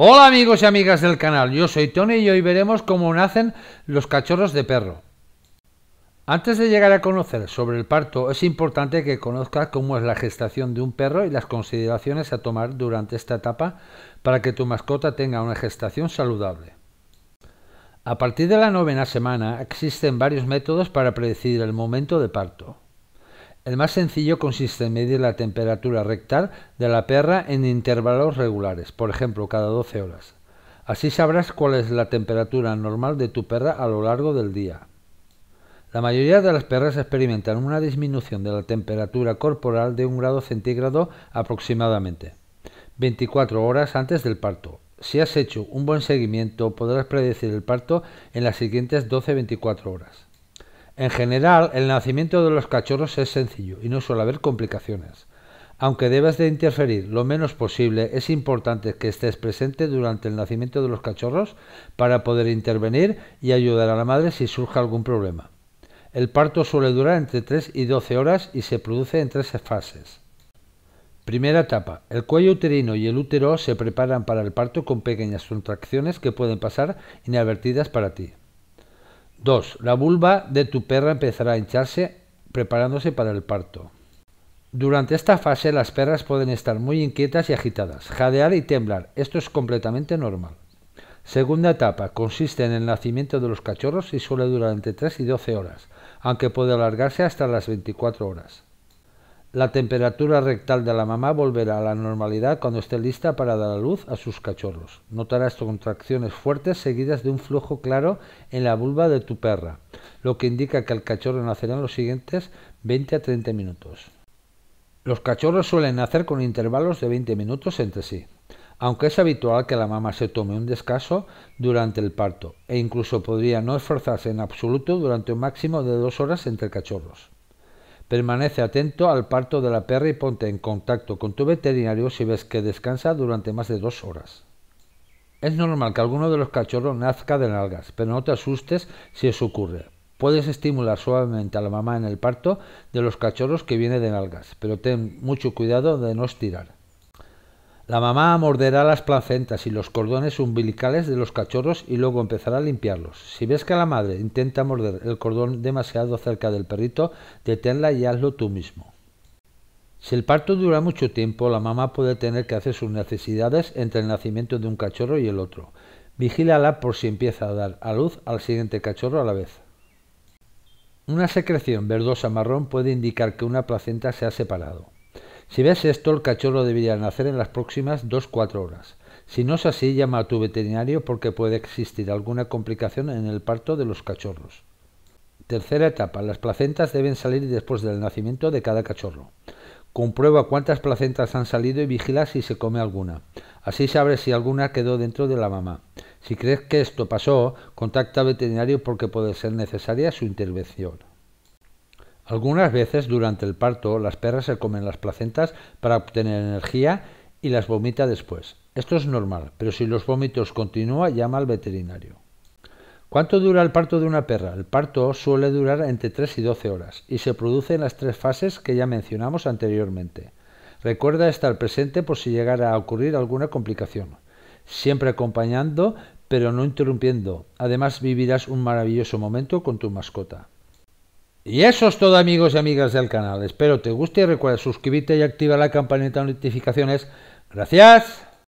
Hola amigos y amigas del canal, yo soy Tony y hoy veremos cómo nacen los cachorros de perro. Antes de llegar a conocer sobre el parto, es importante que conozcas cómo es la gestación de un perro y las consideraciones a tomar durante esta etapa para que tu mascota tenga una gestación saludable. A partir de la novena semana existen varios métodos para predecir el momento de parto. El más sencillo consiste en medir la temperatura rectal de la perra en intervalos regulares, por ejemplo, cada 12 horas. Así sabrás cuál es la temperatura normal de tu perra a lo largo del día. La mayoría de las perras experimentan una disminución de la temperatura corporal de un grado centígrado aproximadamente, 24 horas antes del parto. Si has hecho un buen seguimiento, podrás predecir el parto en las siguientes 12-24 horas. En general, el nacimiento de los cachorros es sencillo y no suele haber complicaciones. Aunque debes de interferir lo menos posible, es importante que estés presente durante el nacimiento de los cachorros para poder intervenir y ayudar a la madre si surge algún problema. El parto suele durar entre 3 y 12 horas y se produce en tres fases. Primera etapa. El cuello uterino y el útero se preparan para el parto con pequeñas contracciones que pueden pasar inadvertidas para ti. 2. La vulva de tu perra empezará a hincharse preparándose para el parto. Durante esta fase las perras pueden estar muy inquietas y agitadas, jadear y temblar. Esto es completamente normal. Segunda etapa. Consiste en el nacimiento de los cachorros y suele durar entre 3 y 12 horas, aunque puede alargarse hasta las 24 horas. La temperatura rectal de la mamá volverá a la normalidad cuando esté lista para dar a luz a sus cachorros. Notarás contracciones fuertes seguidas de un flujo claro en la vulva de tu perra, lo que indica que el cachorro nacerá en los siguientes 20 a 30 minutos. Los cachorros suelen nacer con intervalos de 20 minutos entre sí, aunque es habitual que la mamá se tome un descanso durante el parto e incluso podría no esforzarse en absoluto durante un máximo de dos horas entre cachorros. Permanece atento al parto de la perra y ponte en contacto con tu veterinario si ves que descansa durante más de dos horas. Es normal que alguno de los cachorros nazca de nalgas, pero no te asustes si eso ocurre. Puedes estimular suavemente a la mamá en el parto de los cachorros que vienen de nalgas, pero ten mucho cuidado de no estirar. La mamá morderá las placentas y los cordones umbilicales de los cachorros y luego empezará a limpiarlos. Si ves que la madre intenta morder el cordón demasiado cerca del perrito, deténla y hazlo tú mismo. Si el parto dura mucho tiempo, la mamá puede tener que hacer sus necesidades entre el nacimiento de un cachorro y el otro. Vigílala por si empieza a dar a luz al siguiente cachorro a la vez. Una secreción verdosa marrón puede indicar que una placenta se ha separado. Si ves esto, el cachorro debería nacer en las próximas 2-4 horas. Si no es así, llama a tu veterinario porque puede existir alguna complicación en el parto de los cachorros. Tercera etapa. Las placentas deben salir después del nacimiento de cada cachorro. Comprueba cuántas placentas han salido y vigila si se come alguna. Así sabes si alguna quedó dentro de la mamá. Si crees que esto pasó, contacta al veterinario porque puede ser necesaria su intervención. Algunas veces durante el parto las perras se comen las placentas para obtener energía y las vomita después. Esto es normal, pero si los vómitos continúa llama al veterinario. ¿Cuánto dura el parto de una perra? El parto suele durar entre 3 y 12 horas y se produce en las tres fases que ya mencionamos anteriormente. Recuerda estar presente por si llegara a ocurrir alguna complicación. Siempre acompañando, pero no interrumpiendo. Además vivirás un maravilloso momento con tu mascota. Y eso es todo amigos y amigas del canal. Espero te guste y recuerda suscribirte y activar la campanita de notificaciones. Gracias.